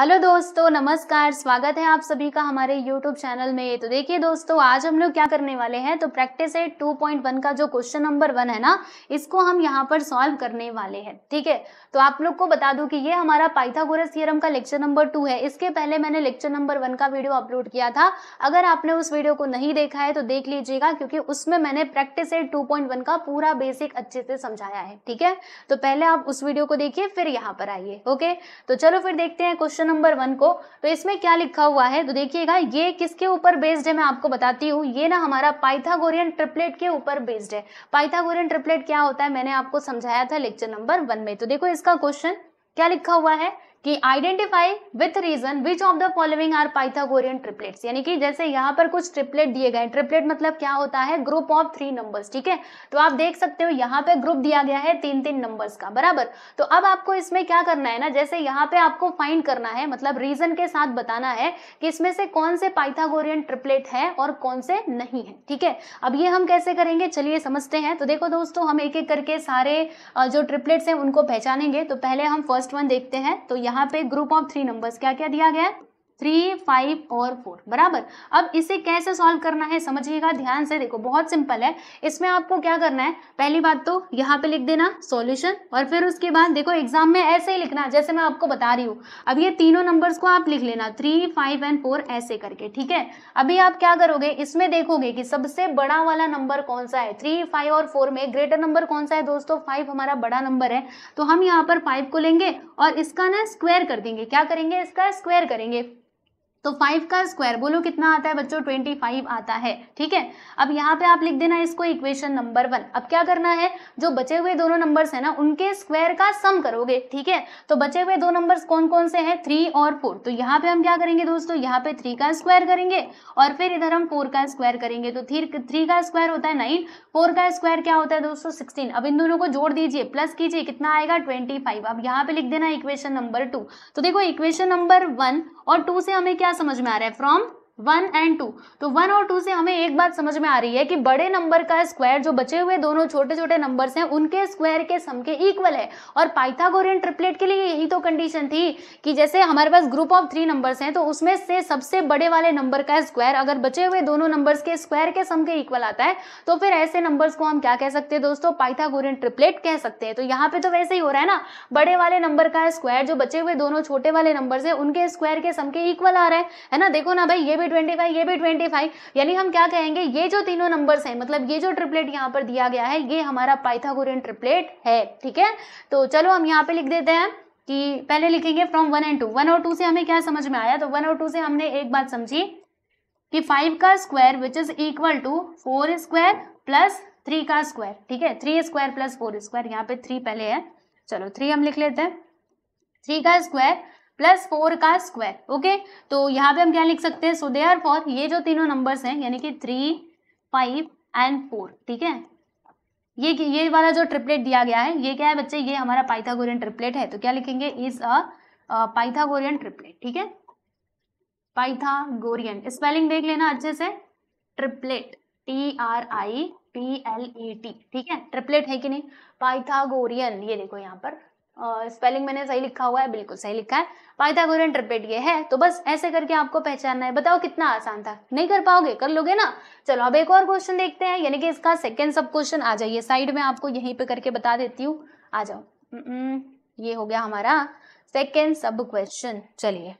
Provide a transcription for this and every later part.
Hello दोस्तों नमस्कार स्वागत है आप सभी का हमारे यूट्यूब चैनल में तो देखिए दोस्तों आज हम लोग क्या करने वाले हैं तो प्रैक्टिस एट वन का जो क्वेश्चन नंबर वन है ना इसको हम यहाँ पर सॉल्व करने वाले हैं ठीक है तो आप लोग को बता दूं कि ये हमारा पाइथागोरस थ्योरम का लेक्चर नंबर टू है इसके पहले मैंने लेक्चर नंबर वन का वीडियो अपलोड किया था अगर आपने उस वीडियो को नहीं देखा है तो देख लीजिएगा क्योंकि उसमें मैंने प्रैक्टिस एट टू का पूरा बेसिक अच्छे से समझाया है ठीक है तो पहले आप उस वीडियो को देखिए फिर यहाँ पर आइए ओके तो चलो फिर देखते हैं क्वेश्चन नंबर वन को तो इसमें क्या लिखा हुआ है तो देखिएगा ये किसके ऊपर बेस्ड है मैं आपको बताती हूँ ये ना हमारा पाइथागोरियन ट्रिपलेट के ऊपर बेस्ड है पाइथागोरियन ट्रिपलेट क्या होता है मैंने आपको समझाया था लेक्चर नंबर वन में तो देखो इसका क्वेश्चन क्या लिखा हुआ है कि identify with reason which of the following are Pythagorean triplets यानी कि जैसे यहाँ पर कुछ ट्रिपलेट दिए गए ट्रिपलेट मतलब क्या होता है ग्रुप ऑफ थ्री नंबर्स ठीक है तो आप देख सकते हो यहाँ पे ग्रुप दिया गया है तीन तीन नंबर्स का बराबर तो अब आपको इसमें क्या करना है ना जैसे यहाँ पे आपको फाइंड करना है मतलब रीजन के साथ बताना है कि इसमें से कौन से पाइथागोरियन ट्रिपलेट है और कौन से नहीं है ठीक है अब ये हम कैसे करेंगे चलिए समझते हैं तो देखो दोस्तों हम एक एक करके सारे जो ट्रिपलेट्स हैं उनको पहचानेंगे तो पहले हम फर्स्ट वन देखते हैं तो यहाँ पे ग्रुप ऑफ थ्री नंबर्स क्या क्या दिया गया है थ्री फाइव और फोर बराबर अब इसे कैसे सॉल्व करना है समझिएगा ध्यान से देखो बहुत सिंपल है इसमें आपको क्या करना है पहली बात तो यहाँ पे लिख देना सॉल्यूशन और फिर उसके बाद देखो एग्जाम में ऐसे ही लिखना जैसे मैं आपको बता रही हूँ अब ये तीनों नंबर्स को आप लिख लेना थ्री फाइव एंड फोर ऐसे करके ठीक है अभी आप क्या करोगे इसमें देखोगे कि सबसे बड़ा वाला नंबर कौन सा है थ्री फाइव और फोर में ग्रेटर नंबर कौन सा है दोस्तों फाइव हमारा बड़ा नंबर है तो हम यहाँ पर फाइव को लेंगे और इसका ना स्क्वायर कर देंगे क्या करेंगे इसका स्क्वायर करेंगे तो फाइव का स्क्वायर बोलो कितना आता है बच्चों ट्वेंटी फाइव आता है ठीक है अब यहाँ पे आप लिख देना इसको इक्वेशन नंबर वन अब क्या करना है जो बचे हुए दोनों नंबर्स है ना उनके स्क्वायर का सम करोगे ठीक है तो बचे हुए दो नंबर्स कौन कौन से हैं थ्री और फोर तो यहाँ पे हम क्या करेंगे दोस्तों यहाँ पे थ्री का स्क्वायर करेंगे और फिर इधर हम फोर का स्क्वायर करेंगे तो थ्री थ्री का स्क्वायर होता है नाइन फोर का स्क्वायर क्या होता है दोस्तों सिक्सटीन अब इन दोनों को जोड़ दीजिए प्लस कीजिए कितना आएगा ट्वेंटी फाइव अब यहाँ पे लिख देना इक्वेशन नंबर टू तो देखो इक्वेशन नंबर वन और टू से हमें क्या समझ में आ रहा है फ्रॉम वन एंड टू तो वन और टू से हमें एक बात समझ में आ रही है कि बड़े नंबर का स्क्वायर जो बचे हुए दोनों छोटे छोटे नंबर्स हैं उनके स्क्वायर के सम के इक्वल है और पाइथागोरियन ट्रिपलेट के लिए यही तो कंडीशन थी कि जैसे हमारे पास ग्रुप ऑफ थ्री नंबर्स हैं तो उसमें से सबसे बड़े वाले नंबर का स्क्वायर अगर बचे हुए दोनों नंबर्स के स्क्वायर के सम के इक्वल आता है तो फिर ऐसे नंबर्स को हम क्या कह सकते हैं दोस्तों पाइथागोरियन ट्रिपलेट कह सकते हैं तो यहाँ पे तो वैसे ही हो रहा है ना बड़े वाले नंबर का स्क्वायर जो बचे हुए दोनों छोटे वाले नंबर्स हैं उनके स्क्वायर के सम के इक्वल आ रहा है ना देखो ना भाई ये भी भी ट्वेंटी फाइव ये भी ट्वेंटी फाइव यानी हम क्या कहेंगे ये जो तीनों नंबर्स हैं मतलब ये जो ट्रिपलेट यहाँ पर दिया गया है ये हमारा पाइथागोरियन ट्रिपलेट है ठीक है तो चलो हम यहाँ पे लिख देते हैं कि पहले लिखेंगे from one and two one और टू से हमें क्या समझ में आया तो वन और टू से हमने एक बात समझी कि फाइव का square which is equal to four square plus three का स्क्वायर ठीक है three square plus four square यहाँ पे थ्री पहले है चलो थ्री हम लिख लेते हैं थ्री का स्क्वायर प्लस फोर का स्क्वायर ओके तो यहाँ पे हम क्या लिख सकते हैं सो दे आर फॉर ये जो तीनों नंबर्स हैं यानी कि थ्री फाइव एंड फोर ठीक है ये ये वाला जो ट्रिपलेट दिया गया है ये क्या है बच्चे ये हमारा पाइथागोरियन ट्रिपलेट है तो क्या लिखेंगे इज अ पाइथागोरियन ट्रिपलेट ठीक है पाइथागोरियन स्पेलिंग देख लेना अच्छे से triplet T R I P L E T ठीक है ट्रिपलेट है कि नहीं पाइथागोरियन ये देखो यहाँ पर स्पेलिंग मैंने सही लिखा हुआ है बिल्कुल सही लिखा है पाइथागोरियन ट्रिपेट ये है तो बस ऐसे करके आपको पहचानना है बताओ कितना आसान था नहीं कर पाओगे कर लोगे ना चलो अब एक और क्वेश्चन देखते हैं यानी कि इसका सेकेंड सब क्वेश्चन आ जाइए साइड में आपको यहीं पे करके बता देती हूँ आ जाओ ये हो गया हमारा सेकेंड सब क्वेश्चन चलिए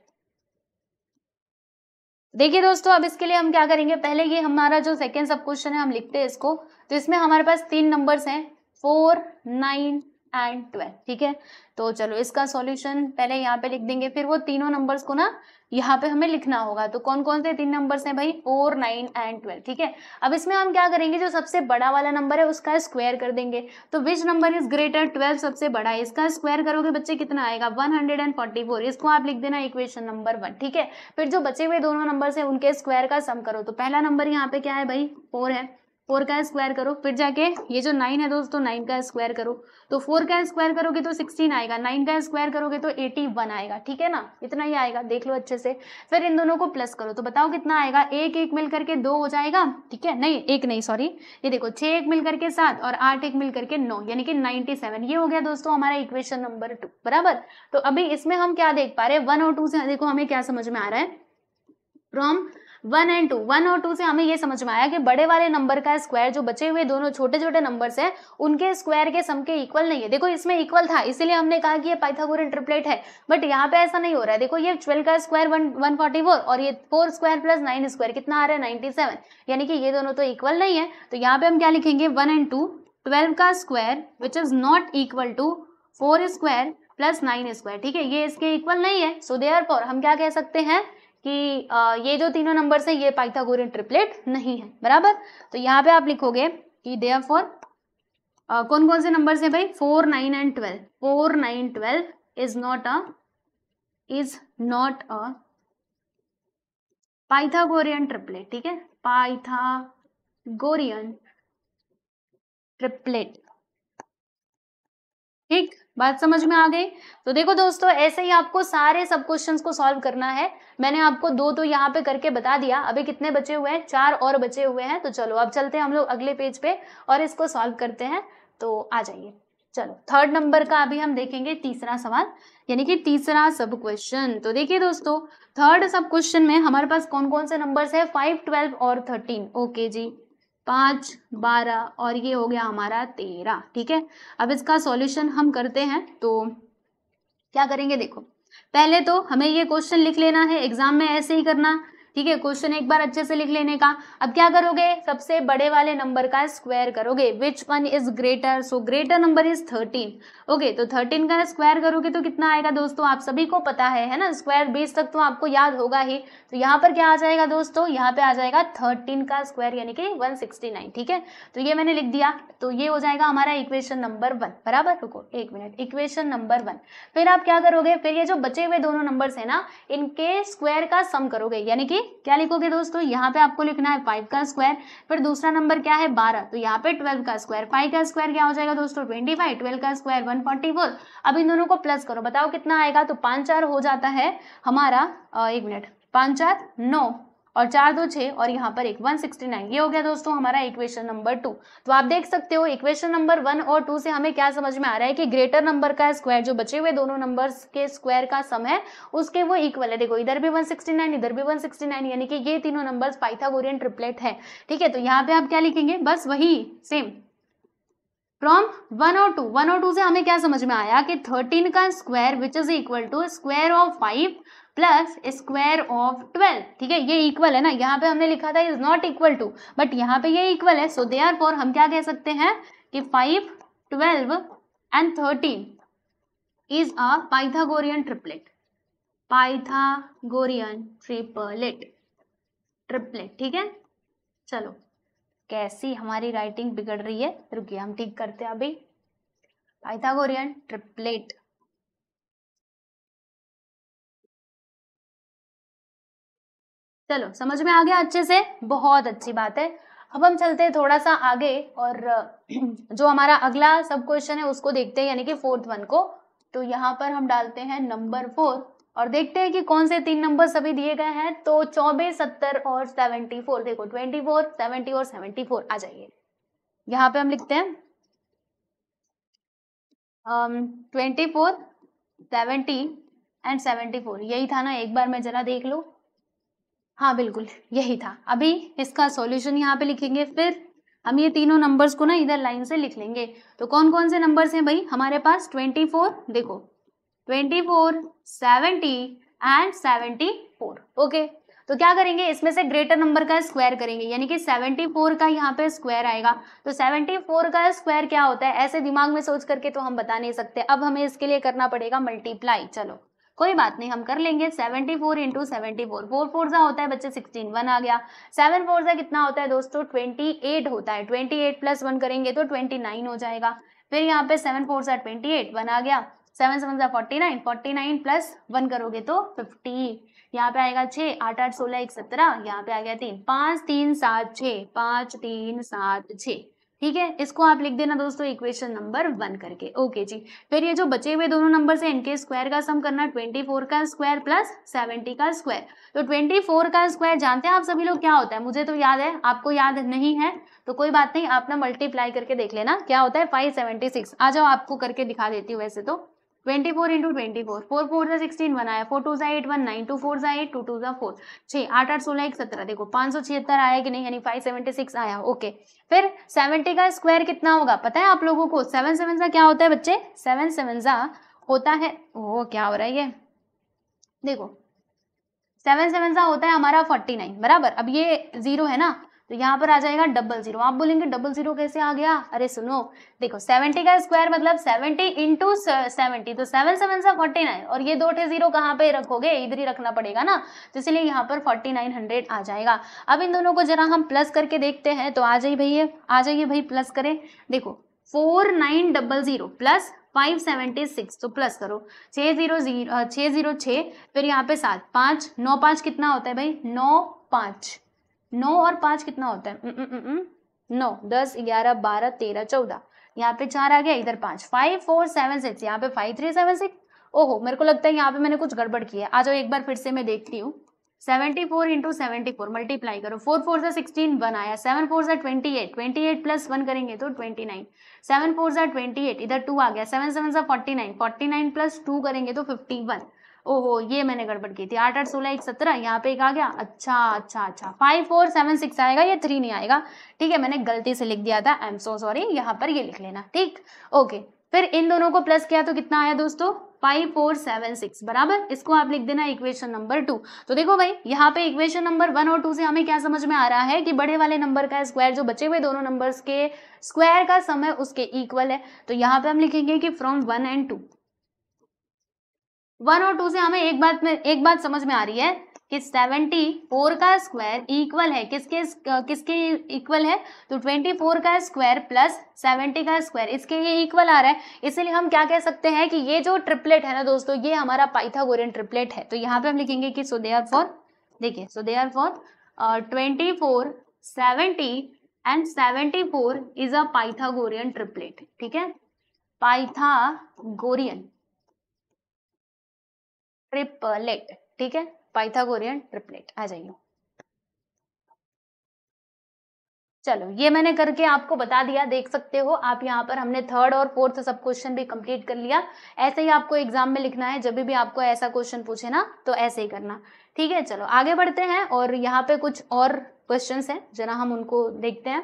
देखिए दोस्तों अब इसके लिए हम क्या करेंगे पहले ये हमारा जो सेकेंड सब क्वेश्चन है हम लिखते हैं इसको तो इसमें हमारे पास तीन नंबर्स हैं फोर नाइन एंड ट्वेल्व ठीक है तो चलो इसका सॉल्यूशन पहले यहाँ पे लिख देंगे फिर वो तीनों नंबर्स को ना यहाँ पे हमें लिखना होगा तो कौन कौन से तीन नंबर्स हैं भाई फोर नाइन एंड ट्वेल्व ठीक है अब इसमें हम क्या करेंगे जो सबसे बड़ा वाला नंबर है उसका स्क्वायर कर देंगे तो which number is greater twelve सबसे बड़ा है इसका स्क्वायर करोगे बच्चे कितना आएगा one hundred and forty four इसको आप लिख देना इक्वेशन नंबर वन ठीक है फिर जो बचे हुए दोनों नंबर है उनके स्क्वायर का सम करो तो पहला नंबर यहाँ पे क्या है भाई फोर है फोर का स्क्वायर करो फिर जाके ये जो नाइन है दोस्तों नाइन का स्क्वायर करो तो फोर का स्क्वायर करोगे तो सिक्सटीन आएगा नाइन का स्क्वायर करोगे तो एटी वन आएगा ठीक है ना इतना ही आएगा देख लो अच्छे से फिर इन दोनों को प्लस करो तो बताओ कितना आएगा एक एक मिल करके दो हो जाएगा ठीक है नहीं एक नहीं सॉरी ये देखो छः एक मिल करके सात और आठ एक मिल करके नौ यानी कि नाइन्टी सेवन ये हो गया दोस्तों हमारा इक्वेशन नंबर टू बराबर तो अभी इसमें हम क्या देख पा रहे हैं वन और टू से देखो हमें क्या समझ में आ रहा है from one and two one और टू से हमें ये समझ में आया कि बड़े वाले नंबर का स्क्वायर जो बचे हुए दोनों छोटे छोटे नंबर है उनके स्क्वायर के सम के इक्वल नहीं है देखो इसमें इक्वल था इसीलिए हमने कहा कि ये पाइथागोरन ट्रिपलेट है बट यहाँ पे ऐसा नहीं हो रहा है देखो ये ट्वेल्व का square one one forty four और ये four square plus nine square कितना आ रहा है नाइन्टी सेवन यानी कि ये दोनों तो इक्वल नहीं है तो यहाँ पे हम क्या लिखेंगे वन एंड टू ट्वेल्व का square which is not equal to four square plus nine square ठीक है ये इसके इक्वल नहीं है सो देयर हम क्या कह सकते हैं कि ये जो तीनों नंबर्स हैं ये पाइथागोरियन ट्रिपलेट नहीं है बराबर तो यहाँ पे आप लिखोगे कि दे फोर कौन कौन से नंबर्स हैं भाई four nine and twelve four nine twelve is not a is not a Pythagorean triplet ठीक है पाइथागोरियन ट्रिपलेट ठीक बात समझ में आ गई तो देखो दोस्तों ऐसे ही आपको सारे सब क्वेश्चन को सॉल्व करना है मैंने आपको दो तो यहाँ पे करके बता दिया अभी कितने बचे हुए हैं चार और बचे हुए हैं तो चलो अब चलते हैं हम लोग अगले पेज पे और इसको सॉल्व करते हैं तो आ जाइए चलो थर्ड नंबर का अभी हम देखेंगे तीसरा सवाल यानी कि तीसरा सब क्वेश्चन तो देखिए दोस्तों थर्ड सब क्वेश्चन में हमारे पास कौन कौन से नंबर्स है फाइव ट्वेल्व और थर्टीन ओके जी पाँच बारह और ये हो गया हमारा तेरह ठीक है अब इसका सॉल्यूशन हम करते हैं तो क्या करेंगे देखो पहले तो हमें ये क्वेश्चन लिख लेना है एग्जाम में ऐसे ही करना ठीक है क्वेश्चन एक बार अच्छे से लिख लेने का अब क्या करोगे सबसे बड़े वाले नंबर का स्क्वायर करोगे which one is greater so greater number is thirteen okay तो थर्टीन का स्क्वायर करोगे तो कितना आएगा दोस्तों आप सभी को पता है है ना स्क्वायर बीस तक तो आपको याद होगा ही तो यहाँ पर क्या आ जाएगा दोस्तों यहाँ पे आ जाएगा थर्टीन का स्क्वायर यानी कि वन सिक्सटी नाइन ठीक है तो ये मैंने लिख दिया तो ये हो जाएगा हमारा इक्वेशन नंबर वन बराबर रुको एक मिनट इक्वेशन नंबर वन फिर आप क्या करोगे फिर ये जो बचे हुए दोनों नंबर है ना इनके स्क्वायर का सम करोगे यानी कि क्या लिखोगे दोस्तों यहाँ पे आपको लिखना है फाइव का स्क्वायर फिर दूसरा नंबर क्या है बारह तो यहाँ पे ट्वेल्व का स्क्वायर फाइव का स्क्वायर क्या हो जाएगा दोस्तों ट्वेंटी फाइव ट्वेल्व का स्क्वायर वन फोर्टी फोर अब इन दोनों को प्लस करो बताओ कितना आएगा तो पांच चार हो जाता है हमारा एक मिनट पांच चार नौ और चार दो छः और यहाँ पर एक वन सिक्सटी नाइन ये हो गया दोस्तों हमारा इक्वेशन नंबर टू तो आप देख सकते हो इक्वेशन नंबर वन और टू से हमें क्या समझ में आ रहा है कि ग्रेटर नंबर का स्क्वायर जो बचे हुए दोनों नंबर के स्क्वायर का सम है उसके वो इक्वल है देखो इधर भी वन सिक्सटी नाइन इधर भी वन सिक्सटी नाइन यानी कि ये तीनों नंबर पाइथागोरियन ट्रिपलेट है ठीक है तो यहाँ पे आप क्या लिखेंगे बस वही सेम फ्रॉम वन और टू वन और टू से हमें क्या समझ में आया कि थर्टीन का square which is equal to square of five plus square of twelve ठीक है ये इक्वल है ना यहाँ पे हमने लिखा था is not equal to but यहाँ पे ये इक्वल है सो दे आर फॉर हम क्या कह सकते हैं कि five twelve and thirteen is a Pythagorean triplet Pythagorean triplet triplet ठीक है चलो कैसी हमारी राइटिंग बिगड़ रही है रुकिए हम ठीक करते हैं अभी पाइथागोरियन ट्रिपलेट चलो समझ में आ गया अच्छे से बहुत अच्छी बात है अब हम चलते हैं थोड़ा सा आगे और जो हमारा अगला सब क्वेश्चन है उसको देखते हैं यानी कि फोर्थ वन को तो यहाँ पर हम डालते हैं नंबर फोर और देखते हैं कि कौन से तीन नंबर सभी दिए गए हैं तो चौबीस सत्तर और सेवेंटी फोर देखो ट्वेंटी फोर सेवेंटी और सेवेंटी फोर आ जाइए यहाँ पे हम लिखते हैं twenty four seventy and seventy four यही था ना एक बार मैं जरा देख लू हाँ बिल्कुल यही था अभी इसका सॉल्यूशन यहाँ पे लिखेंगे फिर हम ये तीनों नंबर्स को ना इधर लाइन से लिख लेंगे तो कौन कौन से नंबर्स हैं भाई हमारे पास ट्वेंटी फोर देखो twenty four seventy and seventy four okay तो क्या करेंगे इसमें से ग्रेटर नंबर का स्क्वायर करेंगे यानी कि 74 का यहाँ पे स्क्वायर आएगा तो 74 का स्क्वायर क्या होता है ऐसे दिमाग में सोच करके तो हम बता नहीं सकते अब हमें इसके लिए करना पड़ेगा मल्टीप्लाई चलो कोई बात नहीं हम कर लेंगे seventy four into seventy four four four सा होता है बच्चे सिक्सटीन वन आ गया सेवन फोर सा कितना होता है दोस्तों ट्वेंटी एट होता है ट्वेंटी एट प्लस वन करेंगे तो ट्वेंटी नाइन हो जाएगा फिर यहाँ पे सेवन फोर सा ट्वेंटी एट वन आ गया सेवन सेवन सा forty nine forty nine plus one करोगे तो फिफ्टी यहाँ पे आएगा छः आठ आठ सोलह एक सत्रह यहाँ पे आ गया तीन पाँच तीन सात छः पाँच तीन सात छः ठीक है इसको आप लिख देना दोस्तों इक्वेशन नंबर वन करके ओके जी फिर ये जो बचे हुए दोनों नंबर से इनके स्क्वायर का सम करना ट्वेंटी फोर का स्क्वायर प्लस सेवेंटी का स्क्वायर तो ट्वेंटी फोर का स्क्वायर जानते हैं आप सभी लोग क्या होता है मुझे तो याद है आपको याद नहीं है तो कोई बात नहीं आप ना मल्टीप्लाई करके देख लेना क्या होता है फाइव सेवेंटी सिक्स आ जाओ आपको करके दिखा देती हूँ वैसे तो twenty four into twenty four four four सा सिक्सटीन वन आया फोर टू सा eight one nine two four सा एट टू टू सा फोर छः आठ आठ सोलह एक सत्रह देखो पाँच सौ छिहत्तर आया कि नहीं यानी फाइव सेवेंटी सिक्स आया ओके फिर सेवेंटी का स्क्वायर कितना होगा पता है आप लोगों को सेवन सेवन सा क्या होता है बच्चे सेवन सेवन सा होता है ओ क्या हो रहा है ये देखो सेवन सेवन सा होता है हमारा फोर्टी नाइन बराबर अब ये जीरो है ना तो यहाँ पर आ जाएगा डबल जीरो आप बोलेंगे डबल जीरो कैसे आ गया अरे सुनो देखो सेवेंटी का स्क्वायर मतलब सेवेंटी इंटू सेवेंटी तो सेवन सेवन सा फोर्टी नाइन और ये दो थे जीरो कहाँ पे रखोगे इधर ही रखना पड़ेगा ना तो इसलिए यहाँ पर फोर्टी नाइन हंड्रेड आ जाएगा अब इन दोनों को जरा हम प्लस करके देखते हैं तो आ जाइए भैया आ जाइए भाई प्लस करें देखो four nine double zero plus five seventy six तो प्लस करो छः जीरो जीरो छः जीरो छः फिर यहाँ पे सात पाँच नौ पाँच कितना होता है भाई नौ पाँच नौ और पांच कितना होता है नौ दस ग्यारह बारह तेरह चौदह यहाँ पे चार आ गया इधर पांच फाइव फोर सेवन सिक्स यहाँ पे फाइव थ्री सेवन सिक्स ओहो मेरे को लगता है यहाँ पे मैंने कुछ गड़बड़ की है आ जाओ एक बार फिर से मैं देखती हूँ seventy four into seventy four multiply करो फोर फोर से सिक्सटीन वन आया सेवन फोर से twenty eight twenty eight plus one करेंगे तो ट्वेंटी नाइन सेवन फोर से ट्वेंटी एट इधर टू आ गया सेवन सेवन सा forty nine forty nine plus two करेंगे तो फिफ्टी वन ओहो ये मैंने गड़बड़ की थी आठ आठ सोलह एक सत्रह यहाँ पे एक आ गया अच्छा अच्छा अच्छा फाइव फोर सेवन सिक्स आएगा ये थ्री नहीं आएगा ठीक है मैंने गलती से लिख दिया था आई एम सो सॉरी यहाँ पर ये लिख लेना ठीक ओके फिर इन दोनों को प्लस किया तो कितना आया दोस्तों फाइव फोर सेवन सिक्स बराबर इसको आप लिख देना इक्वेशन नंबर टू तो देखो भाई यहाँ पे इक्वेशन नंबर वन और टू से हमें क्या समझ में आ रहा है कि बड़े वाले नंबर का स्क्वायर जो बचे हुए दोनों नंबर्स के स्क्वायर का समय उसके इक्वल है तो यहाँ पे हम लिखेंगे कि from one and two one और टू से हमें एक बात में एक बात समझ में आ रही है कि सेवेंटी फोर का स्क्वायर इक्वल है किसके किसके इक्वल है तो ट्वेंटी फोर का स्क्वायर प्लस सेवेंटी का स्क्वायर इसके ये इक्वल आ रहा है इसलिए हम क्या कह सकते हैं कि ये जो ट्रिपलेट है ना दोस्तों ये हमारा पाइथागोरियन ट्रिपलेट है तो यहाँ पे हम लिखेंगे कि सो दे आर फॉर देखिए so therefore twenty four seventy and seventy four is a Pythagorean triplet ठीक है पाइथागोरियन ट्रिपलेट ठीक है पाइथागोरियन ट्रिपलेट आ जाइए चलो ये मैंने करके आपको बता दिया देख सकते हो आप यहाँ पर हमने थर्ड और फोर्थ सब क्वेश्चन भी कंप्लीट कर लिया ऐसे ही आपको एग्जाम में लिखना है जब भी आपको ऐसा क्वेश्चन पूछे ना तो ऐसे ही करना ठीक है चलो आगे बढ़ते हैं और यहाँ पे कुछ और क्वेश्चंस हैं जरा हम उनको देखते हैं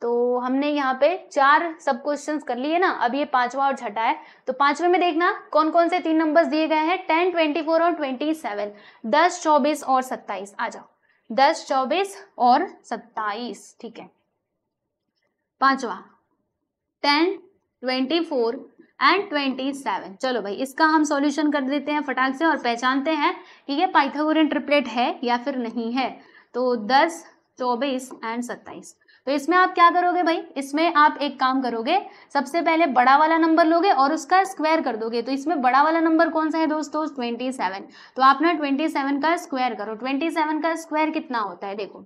तो हमने यहाँ पे चार सब क्वेश्चन कर लिए ना अब ये पांचवा और छठा है तो पांचवे में देखना कौन कौन से तीन नंबर्स दिए गए हैं टेन ट्वेंटी फोर और ट्वेंटी सेवन दस चौबीस और सत्ताईस आ जाओ दस चौबीस और सत्ताईस ठीक है पांचवा ten twenty four and twenty seven चलो भाई इसका हम सॉल्यूशन कर देते हैं फटाक से और पहचानते हैं कि ये पाइथागोरियन ट्रिपलेट है या फिर नहीं है तो दस चौबीस एंड सत्ताईस तो इसमें आप क्या करोगे भाई इसमें आप एक काम करोगे सबसे पहले बड़ा वाला नंबर लोगे और उसका स्क्वायर कर दोगे तो इसमें बड़ा वाला नंबर कौन सा है दोस्तों ट्वेंटी सेवन तो आप ना ट्वेंटी सेवन का स्क्वायर करो ट्वेंटी सेवन का स्क्वायर कितना होता है देखो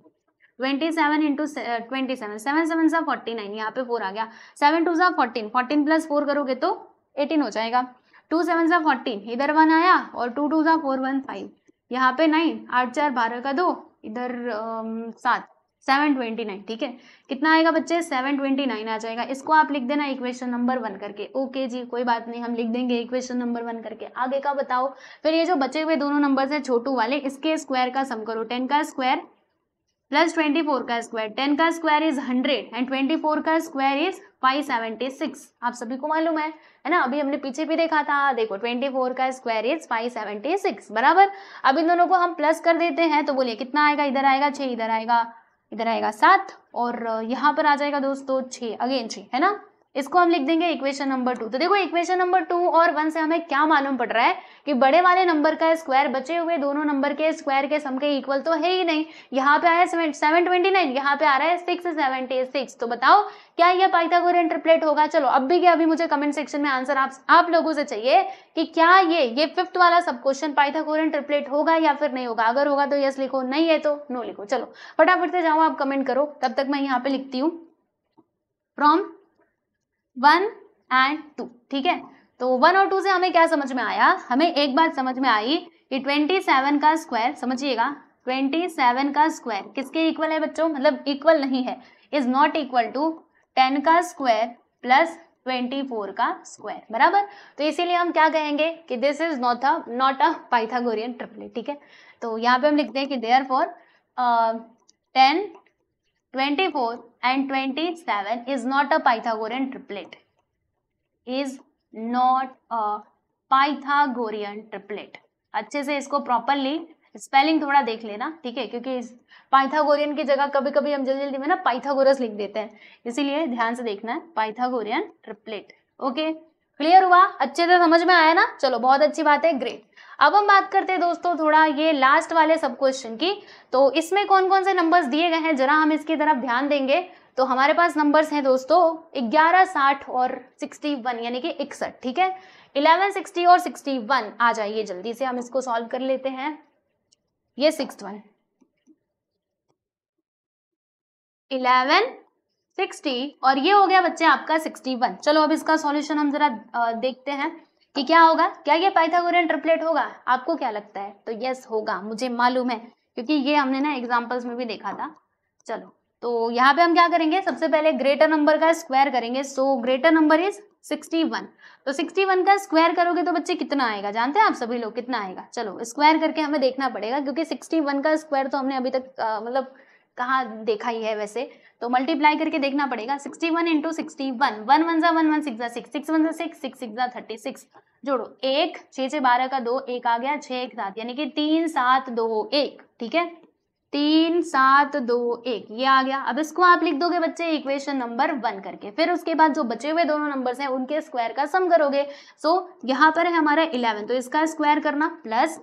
twenty seven into twenty seven seven seven सा फोर्टी नाइन यहाँ पे फोर आ गया सेवन टू सा फोर्टीन फोर्टीन प्लस फोर करोगे तो एटीन हो जाएगा टू सेवन सा फोर्टीन इधर वन आया और टू टू सा फोर वन फाइव यहाँ पे नाइन आठ चार बारह का दो इधर सात सेवन ट्वेंटी नाइन ठीक है कितना आएगा बच्चे सेवन ट्वेंटी नाइन आ जाएगा इसको आप लिख देना इक्वेशन नंबर वन करके ओके जी कोई बात नहीं हम लिख देंगे इक्वेशन नंबर वन करके आगे का बताओ फिर ये जो बचे हुए दोनों नंबर हैं छोटू वाले इसके स्क्वायर का सम करो टेन का स्क्वायर प्लस ट्वेंटी फोर का स्क्वायर टेन का square is hundred and twenty four का square is five seventy six आप सभी को मालूम है है ना अभी हमने पीछे भी देखा था देखो ट्वेंटी फोर का square is five seventy six बराबर अब इन दोनों को हम प्लस कर देते हैं तो बोलिए कितना आएगा इधर आएगा छः इधर आएगा इधर आएगा सात और यहाँ पर आ जाएगा दोस्तों छः अगेन छः है ना इसको हम लिख देंगे इक्वेशन नंबर टू तो देखो इक्वेशन नंबर टू और वन से हमें क्या मालूम पड़ रहा है कि बड़े वाले नंबर का स्क्वायर बचे हुए दोनों नंबर के स्क्वायर के सम के इक्वल तो है ही नहीं यहाँ पे आया सेवन सेवन ट्वेंटी नाइन यहाँ पे आ रहा है सिक्स सेवेंटी सिक्स तो बताओ क्या यह पाइथागोर इंटरप्लेट होगा चलो अब भी क्या अभी मुझे कमेंट सेक्शन में आंसर आप आप लोगों से चाहिए कि क्या ये ये फिफ्थ वाला सब क्वेश्चन पाइथागोर इंटरप्लेट होगा या फिर नहीं होगा अगर होगा तो यस लिखो नहीं है तो नो लिखो चलो फटाफट से जाओ आप कमेंट करो तब तक मैं यहाँ पे लिखती हूँ फ्रॉम वन एंड टू ठीक है तो वन और टू से हमें क्या समझ में आया हमें एक बात समझ में आई कि ट्वेंटी सेवन का स्क्वायर समझिएगा ट्वेंटी सेवन का स्क्वायर किसके इक्वल है बच्चों मतलब इक्वल नहीं है is not equal to ten का स्क्वायर प्लस ट्वेंटी फोर का स्क्वायर बराबर तो इसीलिए हम क्या कहेंगे कि this is not a not a Pythagorean triplet ठीक है तो यहाँ पे हम लिखते हैं कि therefore ten 24 and 27 is not a Pythagorean triplet. Is not a Pythagorean triplet. अच्छे से इसको प्रॉपरली स्पेलिंग थोड़ा देख लेना ठीक है क्योंकि इस पाइथागोरियन की जगह कभी कभी हम जल्दी जल्दी में ना पाइथागोरस लिख देते हैं इसीलिए ध्यान से देखना है पाइथागोरियन ट्रिपलेट ओके क्लियर हुआ अच्छे से समझ में आया ना चलो बहुत अच्छी बात है ग्रेट अब हम बात करते हैं दोस्तों थोड़ा ये लास्ट वाले सब क्वेश्चन की तो इसमें कौन कौन से नंबर्स दिए गए हैं जरा हम इसकी तरफ ध्यान देंगे तो हमारे पास नंबर्स हैं दोस्तों ग्यारह साठ और सिक्सटी वन यानी कि इकसठ ठीक है इलेवन सिक्सटी और सिक्सटी वन आ जाइए जल्दी से हम इसको सॉल्व कर लेते हैं ये सिक्स वन इलेवन सिक्सटी और ये हो गया बच्चे आपका सिक्सटी वन चलो अब इसका सॉल्यूशन हम जरा देखते हैं कि क्या होगा क्या ये पाइथागोरियन ट्रिपलेट होगा आपको क्या लगता है तो यस होगा मुझे मालूम है क्योंकि ये हमने ना एग्जाम्पल्स में भी देखा था चलो तो यहाँ पे हम क्या करेंगे सबसे पहले ग्रेटर नंबर का स्क्वायर करेंगे सो ग्रेटर नंबर इज 61 तो 61 का स्क्वायर करोगे तो बच्चे कितना आएगा जानते हैं आप सभी लोग कितना आएगा चलो स्क्वायर करके हमें देखना पड़ेगा क्योंकि 61 का स्क्वायर तो हमने अभी तक मतलब कहाँ देखा ही है वैसे तो मल्टीप्लाई करके देखना पड़ेगा sixty one into sixty one one one जा वन वन सिक्स जा सिक्स सिक्स वन जा सिक्स सिक्स सिक्स जा थर्टी सिक्स जोड़ो एक छः छः बारह का दो एक आ गया छः एक सात यानी कि तीन सात दो एक ठीक है तीन सात दो एक ये आ गया अब इसको आप लिख दोगे बच्चे इक्वेशन नंबर वन करके फिर उसके बाद जो बचे हुए दोनों नंबर्स हैं उनके स्क्वायर का सम करोगे सो so, यहाँ पर है हमारा इलेवन तो इसका स्क्वायर करना प्लस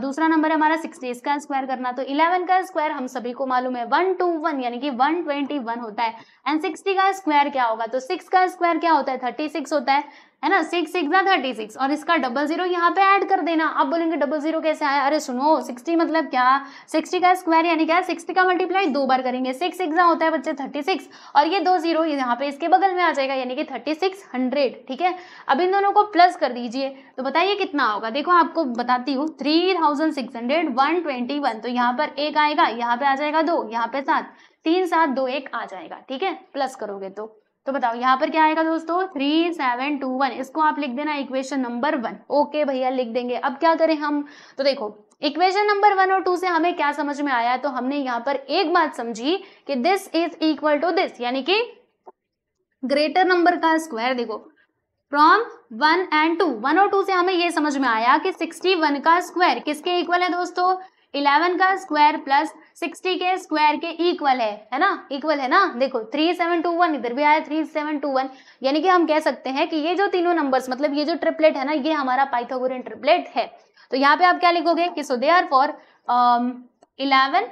दूसरा नंबर है हमारा सिक्सटी इसका स्क्वायर करना तो इलेवन का स्क्वायर हम सभी को मालूम है वन टू वन यानी कि वन ट्वेंटी वन होता है एंड सिक्सटी का स्क्वायर क्या होगा तो सिक्स का स्क्वायर क्या होता है थर्टी सिक्स होता है है ना सिक्स सिक्स थर्टी सिक्स और इसका डबल जीरो यहाँ पे ऐड कर देना आप बोलेंगे डबल जीरो कैसे आया अरे सुनो सिक्सटी मतलब क्या सिक्सटी का स्क्वायर यानी क्या सिक्सटी का मल्टीप्लाई दो बार करेंगे सिक्स सिक्स होता है बच्चे थर्टी सिक्स और ये दो जीरो यहाँ पे इसके बगल में आ जाएगा यानी कि थर्टी सिक्स हंड्रेड ठीक है अब इन दोनों को प्लस कर दीजिए तो बताइए कितना होगा देखो आपको बताती हूँ three thousand six hundred one twenty one तो यहाँ पर एक आएगा यहाँ पे आ जाएगा दो यहाँ पे सात तीन सात दो एक आ जाएगा ठीक है प्लस करोगे तो तो बताओ यहाँ पर क्या आएगा दोस्तों थ्री सेवन टू वन इसको आप लिख देना इक्वेशन नंबर वन ओके भैया लिख देंगे अब क्या करें हम तो देखो इक्वेशन नंबर वन और टू से हमें क्या समझ में आया तो हमने यहाँ पर एक बात समझी कि this is equal to this यानी कि ग्रेटर नंबर का स्क्वायर देखो from one and two one और टू से हमें यह समझ में आया कि सिक्सटी वन का स्क्वायर किसके इक्वल है दोस्तों इलेवन का स्क्वायर प्लस सिक्सटी के स्क्वायर के इक्वल है है ना इक्वल है ना देखो थ्री सेवन टू वन इधर भी आया थ्री सेवन टू वन यानी कि हम कह सकते हैं कि ये जो तीनों नंबर्स मतलब ये जो ट्रिपलेट है ना ये हमारा पाइथागोरियन ट्रिपलेट है तो यहाँ पे आप क्या लिखोगे कि so therefore eleven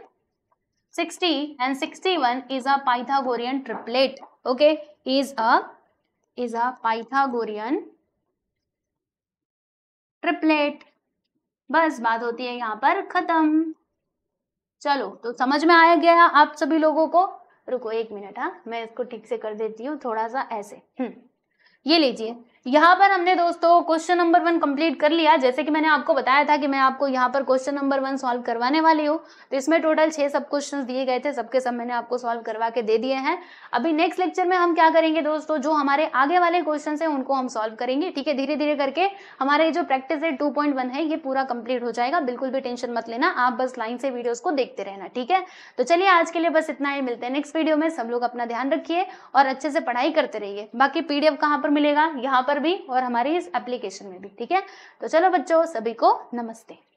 sixty and sixty one is a Pythagorean triplet okay is a is a Pythagorean triplet बस बात होती है यहां पर खत्म चलो तो समझ में आया गया आप सभी लोगों को रुको एक मिनट हाँ मैं इसको ठीक से कर देती हूँ थोड़ा सा ऐसे हम्म ये लीजिए यहाँ पर हमने दोस्तों क्वेश्चन नंबर वन कंप्लीट कर लिया जैसे कि मैंने आपको बताया था कि मैं आपको यहाँ पर क्वेश्चन नंबर वन सॉल्व करवाने वाली हूँ तो इसमें टोटल छह सब क्वेश्चन दिए गए थे सबके सब मैंने आपको सॉल्व करवा के दे दिए हैं अभी नेक्स्ट लेक्चर में हम क्या करेंगे दोस्तों जो हमारे आगे वाले क्वेश्चन है उनको हम सॉल्व करेंगे ठीक है धीरे धीरे करके हमारे जो प्रैक्टिस है टू है ये पूरा कंप्लीट हो जाएगा बिल्कुल भी टेंशन मत लेना आप बस लाइन से वीडियोज को देखते रहना ठीक है तो चलिए आज के लिए बस इतना ही मिलते हैं नेक्स्ट वीडियो में सब लोग अपना ध्यान रखिए और अच्छे से पढ़ाई करते रहिए बाकी पीडीएफ कहाँ पर मिलेगा यहाँ पर पर भी और हमारी इस एप्लीकेशन में भी ठीक है तो चलो बच्चों सभी को नमस्ते